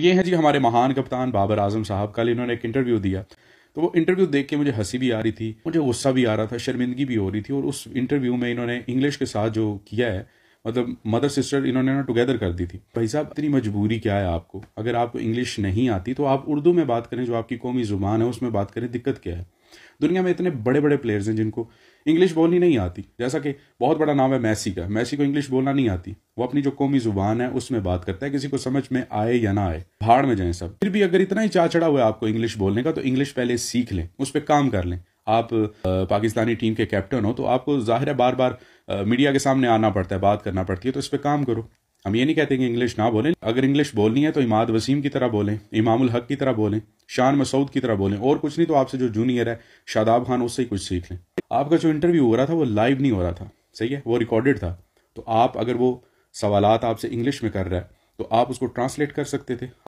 ये हैं जी हमारे महान कप्तान बाबर आजम साहब कल इन्होंने एक इंटरव्यू दिया तो वो इंटरव्यू देख के मुझे हंसी भी आ रही थी मुझे गुस्सा भी आ रहा था शर्मिंदगी भी हो रही थी और उस इंटरव्यू में इन्होंने इंग्लिश के साथ जो किया है मतलब मदर सिस्टर इन्होंने ना टुगेदर कर दी थी भाई साहब इतनी मजबूरी क्या है आपको अगर आपको इंग्लिश नहीं आती तो आप उर्दू में बात करें जो आपकी कौमी ज़ुबान है उसमें बात करें दिक्कत क्या है दुनिया में इतने बड़े बड़े प्लेयर्स हैं जिनको इंग्लिश बोलनी नहीं आती जैसा कि बहुत बड़ा नाम है मैसी का मैसी को इंग्लिश बोलना नहीं आती वो अपनी जो कौमी ज़ुबान है उसमें बात करता है किसी को समझ में आए या ना आए भाड़ में जाए सब फिर भी अगर इतना ही चा चढ़ा हुआ है आपको इंग्लिश बोलने का तो इंग्लिश पहले सीख लें उस पर काम कर लें आप पाकिस्तानी टीम के कैप्टन हो तो आपको ज़ाहिर है बार बार मीडिया के सामने आना पड़ता है बात करना पड़ती है तो इस पर काम करो हम ये नहीं कहते कि इंग्लिश ना बोलें अगर इंग्लिश बोलनी है तो इमाद वसीम की तरह बोलें इमामुल हक की तरह बोलें शान मसूद की तरह बोलें और कुछ नहीं तो आपसे जो जूनियर है शादाब खान उससे ही कुछ सीख लें आपका जो इंटरव्यू हो रहा था वो लाइव नहीं हो रहा था सही है वो रिकॉर्डेड था तो आप अगर वो सवाल आपसे इंग्लिश में कर रहा है तो आप उसको ट्रांसलेट कर सकते थे